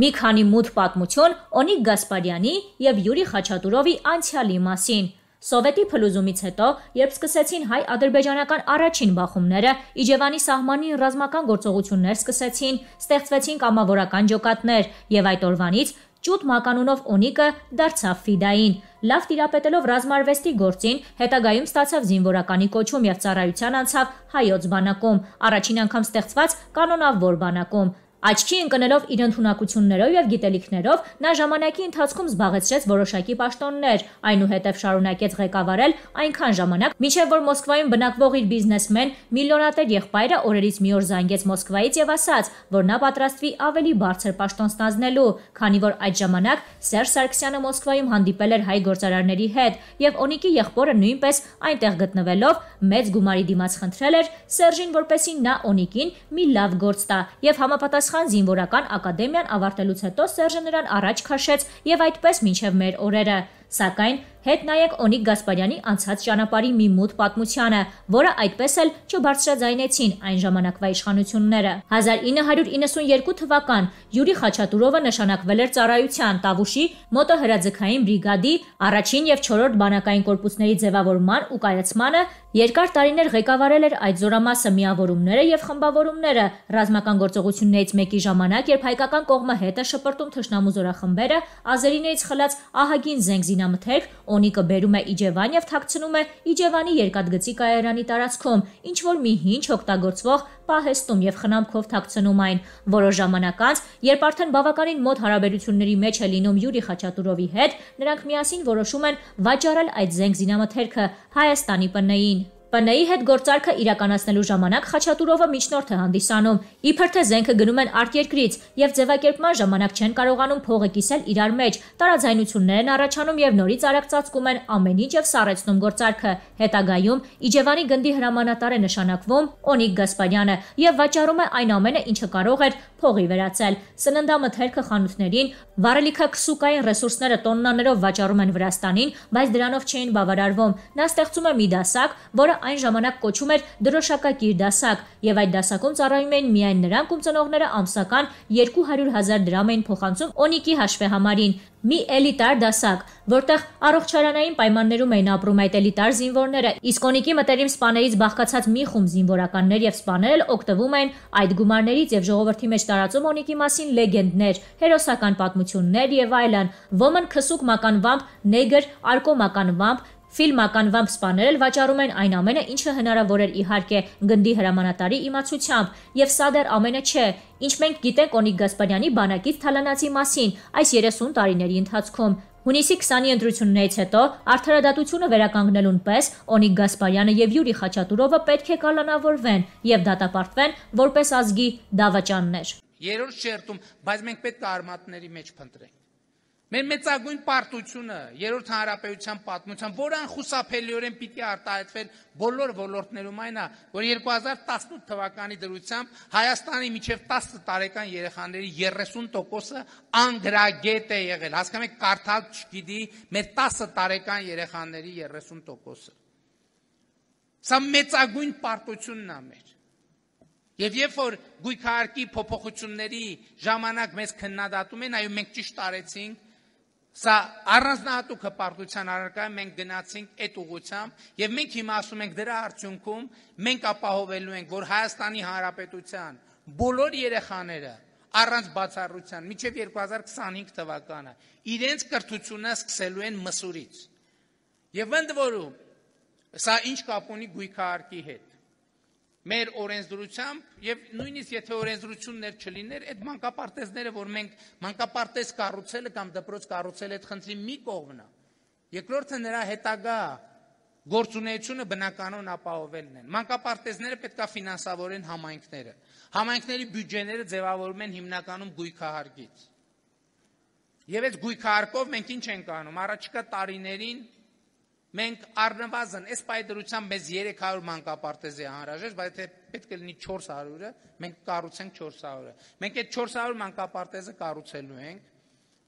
Մի քանի մութ պատմություն Օնիկ Գասպարյանի եւ Յուրի Խաչատուրովի անցյալի մասին։ Սովետի փլուզումից հետո, երբ սկսեցին հայ-ադրբեջանական առաջին բախումները, Իջևանի սահմանին ռազմական գործողություններ սկսեցին, ստեղծվեցին կամավորական ջոկատներ եւ այդ օրվանից ճուտ մականունով Օնիկը դարձավ ֆիդային։ Լավ տիրապետելով ռազմարվեստի գործին, հետագայում ստացավ զինվորականի կոչում եւ ծառայության անցավ հայոց բանակում, առաջին անգամ ստեղծված կանոնավոր բանակում։ Աչքի ընկնելով իր ընդունակություններով եւ գիտելիքներով նա ժամանակի ընթացքում զբաղեցրեց որոշակի պաշտոններ, այնուհետև շարունակեց ղեկավարել այնքան ժամանակ, մինչև որ Մոսկվայում բնակվող իր բիզնեսմեն միլիոնատեր եղբայրը օրերից մի օր զանգեց Մոսկվայից եւ ասաց, որ նա պատրաստվի ավելի բարձր պաշտոն ստանձնելու, քանի որ այդ ժամանակ Սերժ Սարգսյանը Մոսկվայում հանդիպել էր հայ գործարարների հետ եւ Օնիկի եղբորը նույնպես այնտեղ գտնվելով մեծ գումարի դիմաց խնդրել էր Սերժին, որպեսին նա Օնիկին մի լավ գործ տա եւ համապատասխան Համապատասխան զինվորական ակադեմիան ավարտելուց հետո Սերժը նրան առաջ քաշեց եւ այդպես մինչեւ մեր օրերը։ Սակայն Հետ նայեք Օնիկ Գասպարյանի անցած ճանապարհի մի մութ պատմությանը, որը այդպես էլ չբարձրաձայնեցին այն ժամանակվա իշխանությունները։ 1992 թվական Յուրի Խաչատուրովը նշանակվել էր ծառայության Տավուշի մոտոհրաձգային բրիգադի առաջին եւ 4-րդ բանակային կորպուսների ձևավորման ու կայացմանը երկար տարիներ ղեկավարել էր այդ զորամասը միավորումները եւ խմբավորումները ռազմական գործողություններից մեկի ժամանակ, երբ հայկական կողմը հետ է շպրտում թշնամու զորախմբերը, ազերիներից խլած ահագին զենք զինամթերք Օնիկը բերում է Իջևան եւ թաքցնում է Իջևանի երկաթգծի կայարանի տարածքում, ինչ որ մի հինչ օգտագործվող պահեստում եւ խնամքով թաքցնում այն։ Որոշ ժամանակ անց, երբ արդեն բավականին մոտ հարաբերությունների մեջ է լինում Յուրի Խաչատուրովի հետ, նրանք միասին որոշում են վաճառել այդ զենք զինամթերքը Հայաստանի ՊՆ-ին։ ՊՆ-ի հետ գործարքը իրականացնելու ժամանակ Խաչատուրովը միջնորդ է հանդիսանում։ Իբր թե զենքը գնում են արտերկրից եւ ձևակերպման ժամանակ չեն կարողանում փողը կիսել իրար մեջ, տարաձայնություններ են առաջանում եւ նորից արագ ծածկում են ամեն ինչ եւ սառեցնում գործարքը։ Հետագայում Իջևանի գնդի հրամանատար է նշանակվում Օնիկ Գասպարյանը եւ վաճառում է այն ամենը, ինչը կարող էր փողի վերածել։ Սննդամթերքը խանութներին, վարելիքաքսուկային ռեսուրսները տոննաներով վաճառում են Վրաստանին, բայց դրանով չէին բավարարվում։ Նա ստեղծում է մի դասակ, որը այն ժամանակ կոչում էր դրոշակակիր դասակ, եւ այդ դասակում ծառայում էին միայն նրանք, ում ծնողները ամսական 200.000 դրամ էին փոխանցում Օնիկի հաշվե համարին։ Մի էլիտար դասակ, որտեղ առողջարանային պայմաններում էին ապրում այդ էլիտար զինվորները, իսկ Օնիկի մտերիմ սպաներից բաղկացած մի խումբ զինվորականներ եւ սպանել օգտվում են այդ գումարներից եւ ժողովրդի մեջ տարածում Օնիկի մասին լեգենդներ, հերոսական պատմություններ եւ այլն։ Ոմն քսուկ մական վամպ, նեգր, արկո մական վամպ, Ֆիլմականվամբ սպաներել վաճառում են այն ամենը, ինչը հնարավոր էր իհարկե գնդի հրամանատարի իմացությամբ եւ սա դեռ ամենը չէ, ինչ մենք գիտենք Օնիկ Գասպարյանի բանակից թալանացի մասին այս 30 տարիների ընթացքում։ Հունիսի 20-ի ընտրություններից հետո արդարադատությունը վերականգնելուն պես Օնիկ Գասպարյանը եւ Յուրի Խաչատուրովը պետք է կալանավորվեն եւ դատապարտվեն որպես ազգի դավաճաններ։ Երրորդ շերտում, բայց մենք պետք է արմատների մեջ փնտրենք։ Մեր մեծագույն պարտությունը երրորդ հանրապետության պատմության, որը անխուսափելիորեն պիտի արտահայտվեր բոլոր ոլորտներում այնա, որ 2018 թվականի դրությամբ Հայաստանի միջև 10 տարեկան երեխաների 30%-ը անգրագետ է եղել։ Հասկանում եք, կարդալ չգիտի մեր 10 տարեկան երեխաների 30%-ը։ Սա մեծագույն պարտությունն է մեր։ Եվ երբ որ գույքարկի փոփոխությունների ժամանակ մեզ քննադատում են, այո, մենք ճիշտ արեցինք, Սա առանձնահատուկ հպարտության առարկա է, մենք գնացինք այդ ուղությամբ եւ մենք հիմա ասում ենք դրա արդյունքում մենք ապահովելու ենք, որ Հայաստանի Հանրապետության բոլոր երեխաները առանց բացառության մինչև 2025 թվականը իրենց կրթությունը սկսելու են մսուրից։ Եվ ընդ որում սա ինչ կապ ունի գույքարկի հետ մեր օրենսդրությամբ եւ նույնիսկ եթե օրենսդրություններ չլիներ, այդ մանկապարտեզները, որ մենք մանկապարտեզ կառուցելը կամ դպրոց կառուցելը այդ խնդրի մի կողմն է։ Երկրորդը նրա հետագա գործունեությունը բնականոն ապահովելն են։ Մանկապարտեզները պետքա ֆինանսավորեն համայնքները։ Համայնքների բյուջեները ձևավորվում են հիմնականում գույքահարկից։ Եվ այդ գույքահարկով մենք ինչ ենք անում։ Առաջիկա տարիներին Մենք առնվազն այս պայդրությամբ մեզ 300 մանկապարտեզ է անհրաժեշտ, բայց եթե պետք է լինի 400-ը, մենք կառուցենք 400-ը։ Մենք այդ 400 մանկապարտեզը կառուցելու ենք։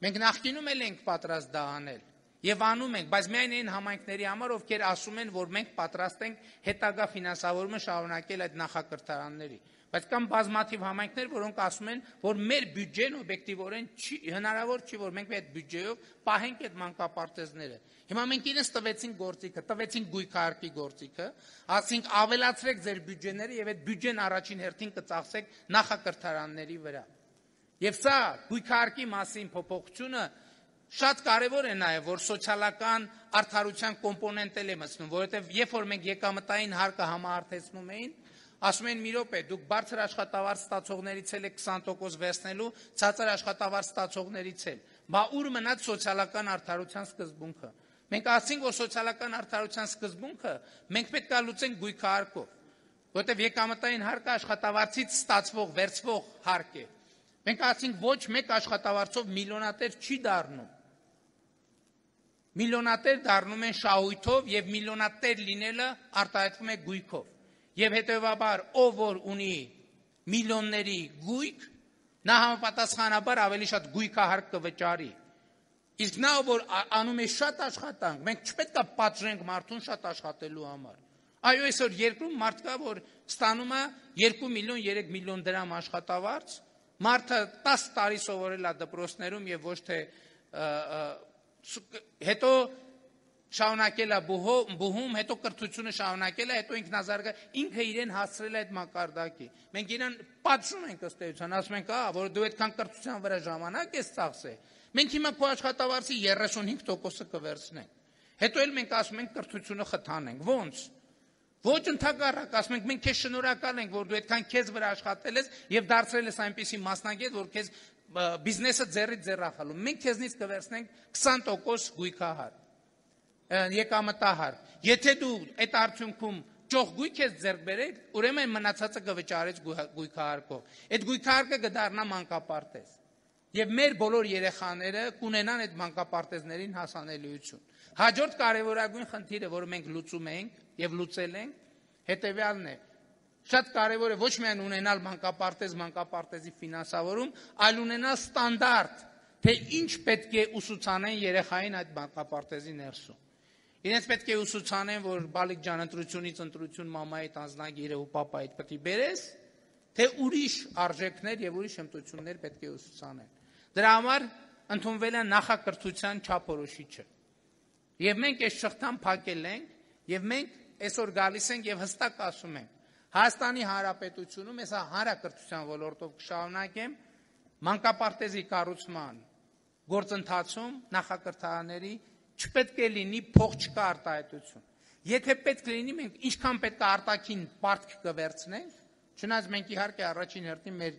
Մենք նախկինում էլ ենք պատրաստ դա անել եւ անում ենք, բայց միայն այն համայնքների համար, ովքեր ասում են, որ մենք պատրաստ ենք հետագա ֆինանսավորումը շարունակել այդ նախակրթարանների։ Բայց կան բազմաթիվ համայնքներ, որոնք ասում են, որ մեր բյուջեն օբյեկտիվորեն հնարավոր չի, որ մենք այդ բյուջեով պահենք այդ մանկապարտեզները։ Հիմա մենք ինձ տվեցին գործիքը, տվեցին գույքարկի գործիքը, ասինք ավելացրեք ձեր բյուջեները եւ այդ բյուջեն առաջին հերթին կծախսեք նախակրթարանների վրա։ Եվ սա գույքարկի մասին փոփոխությունը շատ կարևոր է նաև որ սոցիալական արդարության կոմպոնենտ էլ է մտնում, որովհետեւ երբ որ մենք եկամտային հարկը համահարթեցնում էին, ասում են մի րոպե, դուք բարձր աշխատավար ստացողներից էլ եք 20% վերցնելու, ցածր աշխատավար ստացողներից էլ։ Բա ուր մնաց սոցիալական արդարության սկզբունքը։ Մենք ասենք, որ սոցիալական արդարության սկզբունքը մենք պետք է լուծենք գույքարկով, որտեղ եկամտային հարկը աշխատավարձից ստացվող, վերցվող հարկ է։ Մենք ասենք, ոչ մեկ աշխատավարձով միլիոնատեր չի դառնում։ Միլիոնատեր դառնում են շահույթով եւ միլիոնատեր լինելը արտահայտվում է գույքով։ Եվ հետևաբար ով որ ունի միլիոնների գույք, նա համապատասխանաբար ավելի շատ գույքահարկ կվճարի։ Իսկ նա որ անում է շատ աշխատանք, մենք չպետք է պատժենք մարդուն շատ աշխատելու համար։ Այո, այսօր երկրում մարդ կա, որ ստանում է 2 միլիոն, 3 միլիոն դրամ աշխատավարձ, մարդը 10 տարի սովորել է դպրոցներում եւ ոչ թե հետո շառնակել է բուհում, հետո կրթությունը շառնակել է, հետո ինքնազարգա ինքը իրեն հասցրել է այդ մակարդակի։ Մենք իրեն պատժում ենք ըստ էության, ասում ենք, «Ահա, որ դու այդքան կրթության վրա ժամանակ ես ծախսել, մենք հիմա քո աշխատավարձի 35%-ը կվերցնենք»։ Հետո էլ մենք ասում ենք կրթությունը խթանենք։ Ոնց։ Ոչ ընդհակառակ, ասում ենք մենք քեզ շնորհակալ ենք, որ դու այդքան քեզ վրա աշխատել ես եւ դարձրել ես այնպիսի մասնագետ, որ քեզ բիզնեսը ձեռի ձեռ ախալու։ Մենք քեզնից կվերցնենք 20% գույքահար եկամտահար։ Եթե դու այդ արդյունքում ճոխ գույք ես ձեռք բերել, ուրեմն մնացածը կվճարես գույքահարկով։ Այդ գույքահարկը կդառնա մանկապարտեզ։ Եվ մեր բոլոր երեխաները կունենան այդ մանկապարտեզներին հասանելիություն։ Հաջորդ կարևորագույն խնդիրը, որը մենք լուծում ենք եւ լուծել ենք, հետեւյալն է։ Շատ կարևոր է ոչ միայն ունենալ մանկապարտեզ, մանկապարտեզի ֆինանսավորում, այլ ունենալ ստանդարտ, թե ինչ պետք է ուսուցանեն երեխային այդ մանկապարտեզի ներսում Իրենց պետք է ուսուցանեն, որ բալիկ ջան, ընտրությունից ընտրություն մամայի տանձնագիրը ու papayi պետք է բերես, թե ուրիշ արժեքներ եւ ուրիշ հմտություններ պետք է ուսուցանեն։ Դրա համար ընդունվել է նախակրթության չափորոշիչը։ Եվ մենք այս շղթան փակել ենք եւ մենք այսօր գալիս ենք եւ հստակ ասում ենք Հայաստանի Հանրապետությունում այսա հանրակրթության ոլորտով կշարունակեմ մանկապարտեզի կառուցման գործընթացում նախակրթարանների չպետք է լինի փող չկա արտահայտություն։ Եթե պետք լինի մենք ինչքան պետք է արտաքին պարտք կվերցնենք, չնայած մենք իհարկե առաջին հերթին մեր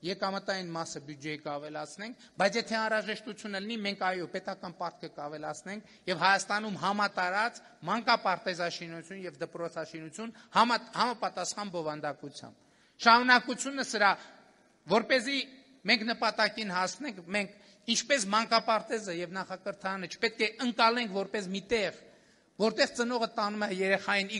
եկամտային մասը բյուջեի կավելացնենք, բայց եթե անհրաժեշտությունը լինի, մենք այո, պետական պարտքը կավելացնենք եւ Հայաստանում համատարած մանկապարտեզաշինություն եւ դպրոցաշինություն համ, համապատասխան բովանդակությամբ։ Շարունակությունը սրա, որ เป զի մենք նպատակին հասնենք, մենք Ինչպես մանկապարտեզը եւ նախակրթարանը չպետք է ընկալենք որպես մի տեղ, որտեղ ծնողը տանում է երեխային X